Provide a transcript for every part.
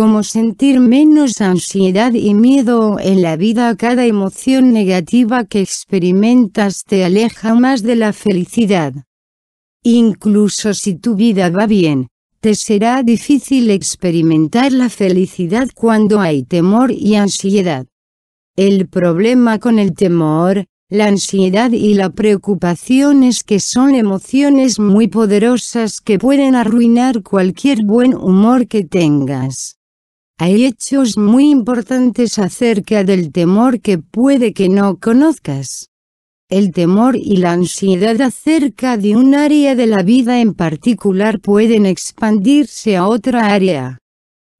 como sentir menos ansiedad y miedo en la vida. Cada emoción negativa que experimentas te aleja más de la felicidad. Incluso si tu vida va bien, te será difícil experimentar la felicidad cuando hay temor y ansiedad. El problema con el temor, la ansiedad y la preocupación es que son emociones muy poderosas que pueden arruinar cualquier buen humor que tengas. Hay hechos muy importantes acerca del temor que puede que no conozcas. El temor y la ansiedad acerca de un área de la vida en particular pueden expandirse a otra área.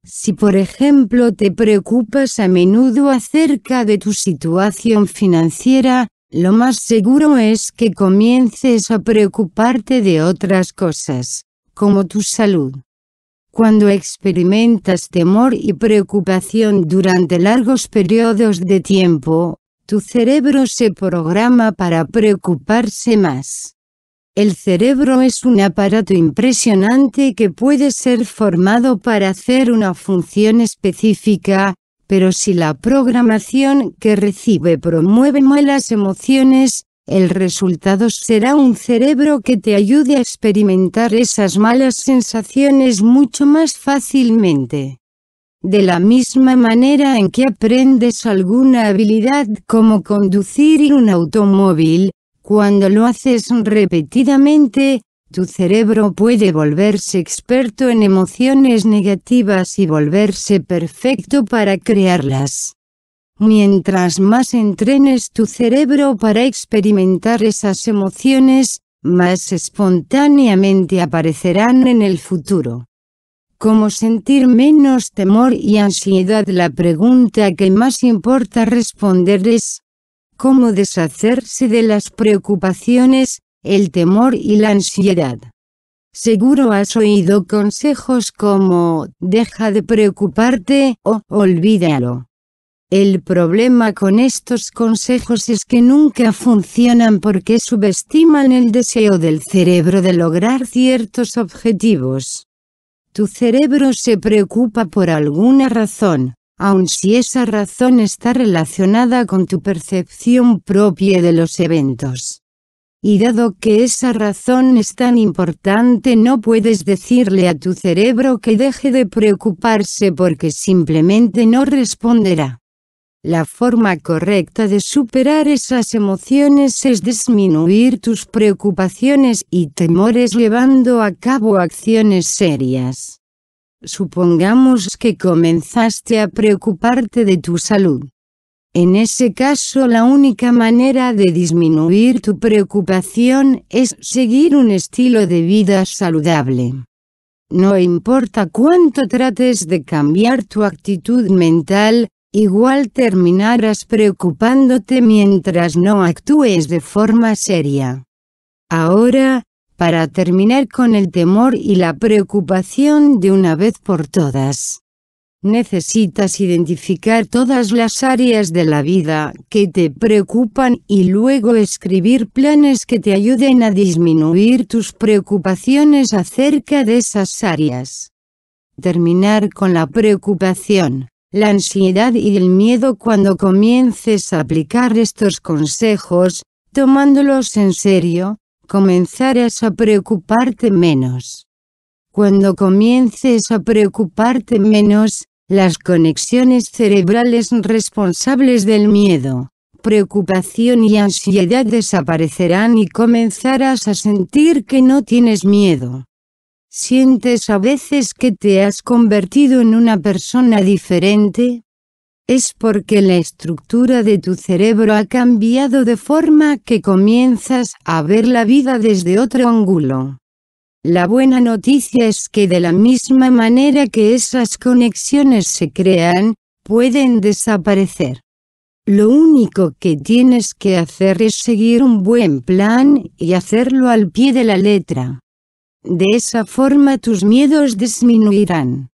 Si por ejemplo te preocupas a menudo acerca de tu situación financiera, lo más seguro es que comiences a preocuparte de otras cosas, como tu salud. Cuando experimentas temor y preocupación durante largos periodos de tiempo, tu cerebro se programa para preocuparse más. El cerebro es un aparato impresionante que puede ser formado para hacer una función específica, pero si la programación que recibe promueve malas emociones, el resultado será un cerebro que te ayude a experimentar esas malas sensaciones mucho más fácilmente. De la misma manera en que aprendes alguna habilidad como conducir un automóvil, cuando lo haces repetidamente, tu cerebro puede volverse experto en emociones negativas y volverse perfecto para crearlas. Mientras más entrenes tu cerebro para experimentar esas emociones, más espontáneamente aparecerán en el futuro. ¿Cómo sentir menos temor y ansiedad? La pregunta que más importa responder es, ¿cómo deshacerse de las preocupaciones, el temor y la ansiedad? Seguro has oído consejos como, deja de preocuparte o olvídalo. El problema con estos consejos es que nunca funcionan porque subestiman el deseo del cerebro de lograr ciertos objetivos. Tu cerebro se preocupa por alguna razón, aun si esa razón está relacionada con tu percepción propia de los eventos. Y dado que esa razón es tan importante no puedes decirle a tu cerebro que deje de preocuparse porque simplemente no responderá. La forma correcta de superar esas emociones es disminuir tus preocupaciones y temores llevando a cabo acciones serias. Supongamos que comenzaste a preocuparte de tu salud. En ese caso la única manera de disminuir tu preocupación es seguir un estilo de vida saludable. No importa cuánto trates de cambiar tu actitud mental, igual terminarás preocupándote mientras no actúes de forma seria. Ahora, para terminar con el temor y la preocupación de una vez por todas. Necesitas identificar todas las áreas de la vida que te preocupan y luego escribir planes que te ayuden a disminuir tus preocupaciones acerca de esas áreas. Terminar con la preocupación la ansiedad y el miedo cuando comiences a aplicar estos consejos, tomándolos en serio, comenzarás a preocuparte menos. Cuando comiences a preocuparte menos, las conexiones cerebrales responsables del miedo, preocupación y ansiedad desaparecerán y comenzarás a sentir que no tienes miedo. ¿Sientes a veces que te has convertido en una persona diferente? Es porque la estructura de tu cerebro ha cambiado de forma que comienzas a ver la vida desde otro ángulo. La buena noticia es que de la misma manera que esas conexiones se crean, pueden desaparecer. Lo único que tienes que hacer es seguir un buen plan y hacerlo al pie de la letra. De esa forma tus miedos disminuirán.